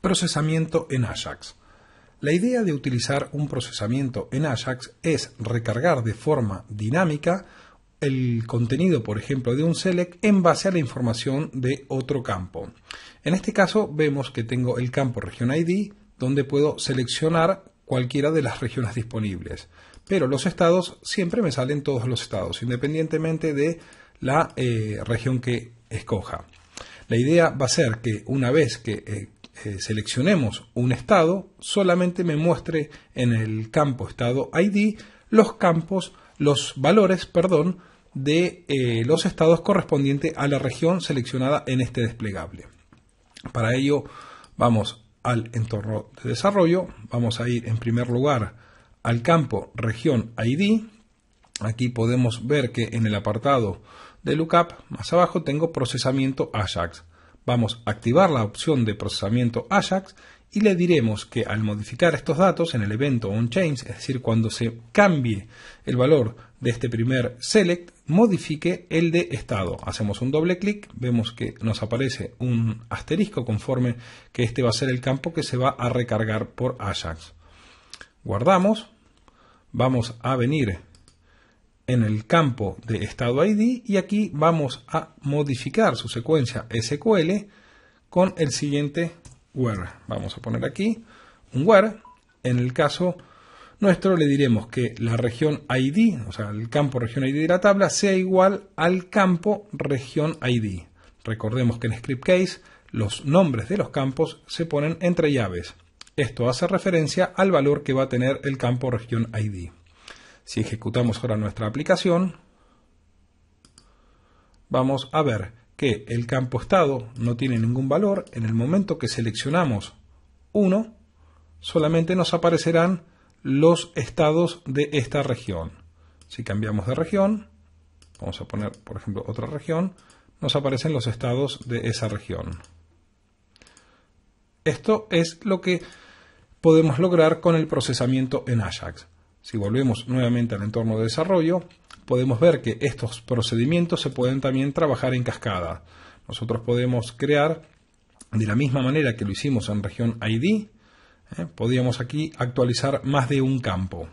Procesamiento en Ajax. La idea de utilizar un procesamiento en Ajax es recargar de forma dinámica el contenido, por ejemplo, de un select en base a la información de otro campo. En este caso vemos que tengo el campo región ID donde puedo seleccionar cualquiera de las regiones disponibles. Pero los estados siempre me salen todos los estados, independientemente de la eh, región que escoja. La idea va a ser que una vez que eh, eh, seleccionemos un estado, solamente me muestre en el campo estado ID los campos, los valores, perdón, de eh, los estados correspondientes a la región seleccionada en este desplegable. Para ello vamos al entorno de desarrollo, vamos a ir en primer lugar al campo región ID, aquí podemos ver que en el apartado de lookup más abajo tengo procesamiento Ajax. Vamos a activar la opción de procesamiento Ajax y le diremos que al modificar estos datos en el evento onChange, es decir, cuando se cambie el valor de este primer select, modifique el de estado. Hacemos un doble clic, vemos que nos aparece un asterisco conforme que este va a ser el campo que se va a recargar por Ajax. Guardamos, vamos a venir en el campo de estado ID y aquí vamos a modificar su secuencia SQL con el siguiente where. Vamos a poner aquí un where. En el caso nuestro le diremos que la región ID, o sea, el campo región ID de la tabla, sea igual al campo región ID. Recordemos que en script case los nombres de los campos se ponen entre llaves. Esto hace referencia al valor que va a tener el campo región ID. Si ejecutamos ahora nuestra aplicación, vamos a ver que el campo estado no tiene ningún valor. En el momento que seleccionamos uno, solamente nos aparecerán los estados de esta región. Si cambiamos de región, vamos a poner por ejemplo otra región, nos aparecen los estados de esa región. Esto es lo que podemos lograr con el procesamiento en Ajax. Si volvemos nuevamente al entorno de desarrollo, podemos ver que estos procedimientos se pueden también trabajar en cascada. Nosotros podemos crear, de la misma manera que lo hicimos en región ID, ¿eh? podíamos aquí actualizar más de un campo.